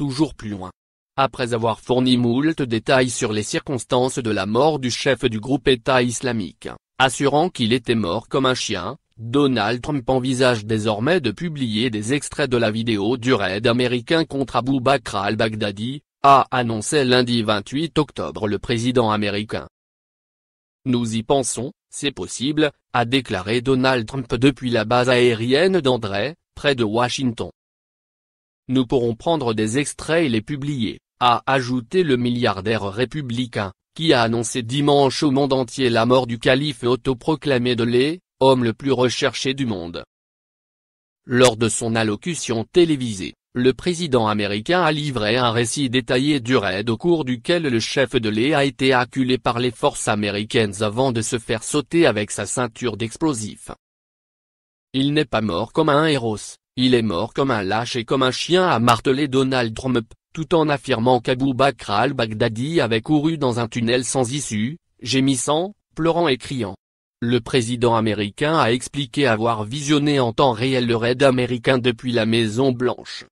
toujours plus loin. Après avoir fourni moult détails sur les circonstances de la mort du chef du groupe État islamique, assurant qu'il était mort comme un chien, Donald Trump envisage désormais de publier des extraits de la vidéo du raid américain contre Abu Bakr al-Baghdadi, a annoncé lundi 28 octobre le président américain. Nous y pensons, c'est possible, a déclaré Donald Trump depuis la base aérienne d'André, près de Washington nous pourrons prendre des extraits et les publier, a ajouté le milliardaire républicain, qui a annoncé dimanche au monde entier la mort du calife autoproclamé de l'E, homme le plus recherché du monde. Lors de son allocution télévisée, le président américain a livré un récit détaillé du raid au cours duquel le chef de l'E a été acculé par les forces américaines avant de se faire sauter avec sa ceinture d'explosifs. Il n'est pas mort comme un héros, il est mort comme un lâche et comme un chien a martelé Donald Trump, tout en affirmant qu'Abu Bakr al-Baghdadi avait couru dans un tunnel sans issue, gémissant, pleurant et criant. Le président américain a expliqué avoir visionné en temps réel le raid américain depuis la Maison Blanche.